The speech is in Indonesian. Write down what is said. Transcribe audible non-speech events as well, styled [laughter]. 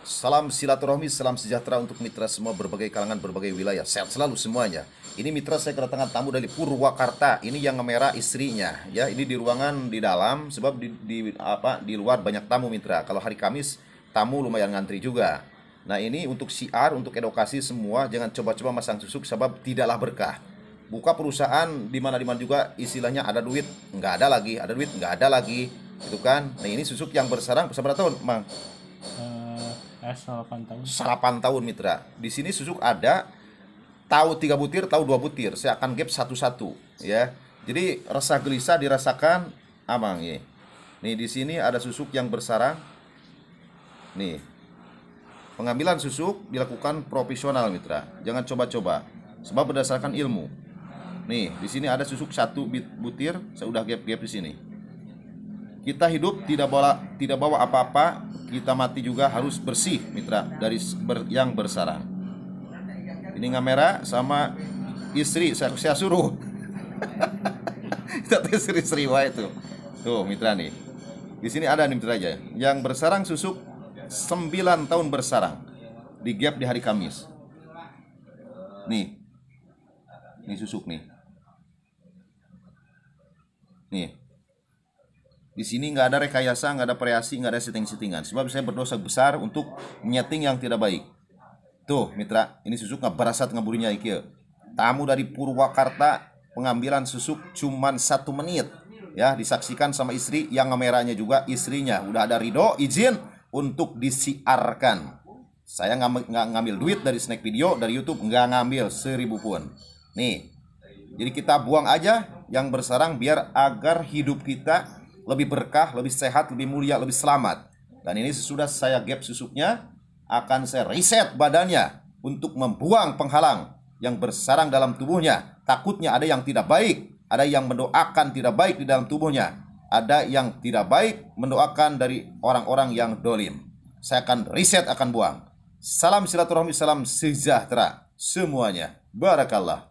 Salam silaturahmi, salam sejahtera untuk mitra semua berbagai kalangan, berbagai wilayah. Sehat selalu semuanya. Ini mitra saya kedatangan tamu dari Purwakarta. Ini yang merah istrinya. Ya, ini di ruangan di dalam sebab di, di apa di luar banyak tamu mitra. Kalau hari Kamis tamu lumayan ngantri juga. Nah, ini untuk siar, untuk edukasi semua jangan coba-coba masang susuk sebab tidaklah berkah buka perusahaan di mana di mana juga istilahnya ada duit nggak ada lagi ada duit nggak ada lagi itu kan nah ini susuk yang bersarang berapa tahun mang eh, es 8 tahun. 8 tahun mitra. Di sini susuk ada tahu 3 butir, tahu 2 butir. Saya akan gap satu-satu ya. Jadi rasa gelisah dirasakan Abang ya. Nih di sini ada susuk yang bersarang. Nih. Pengambilan susuk dilakukan profesional mitra. Jangan coba-coba. Sebab berdasarkan ilmu. Nih, di sini ada susuk satu butir, saya udah gap-gap di sini. Kita hidup tidak bawa tidak bawa apa-apa kita mati juga harus bersih mitra dari yang bersarang ini ngamera sama istri saya, saya suruh kita [laughs] istri istri wae itu tuh mitra nih di sini ada nih mitra aja yang bersarang susuk 9 tahun bersarang di gap di hari Kamis nih nih susuk nih nih di sini nggak ada rekayasa, nggak ada variasi, nggak ada setting-settingan. Sebab saya berdosa besar untuk menyeting yang tidak baik. Tuh, mitra, ini susuk nggak berasat ngaburinya iki. Tamu dari Purwakarta pengambilan susuk cuman satu menit. Ya, disaksikan sama istri yang ngemerahnya juga istrinya. Udah ada ridho, izin untuk disiarkan. Saya nggak ngambil duit dari snack video, dari YouTube nggak ngambil seribu pun. Nih, jadi kita buang aja yang bersarang biar agar hidup kita lebih berkah, lebih sehat, lebih mulia, lebih selamat. Dan ini sesudah saya gap susuknya, akan saya riset badannya untuk membuang penghalang yang bersarang dalam tubuhnya. Takutnya ada yang tidak baik, ada yang mendoakan tidak baik di dalam tubuhnya, ada yang tidak baik mendoakan dari orang-orang yang dolim. Saya akan riset akan buang. Salam silaturahmi, salam sejahtera semuanya. Barakallah.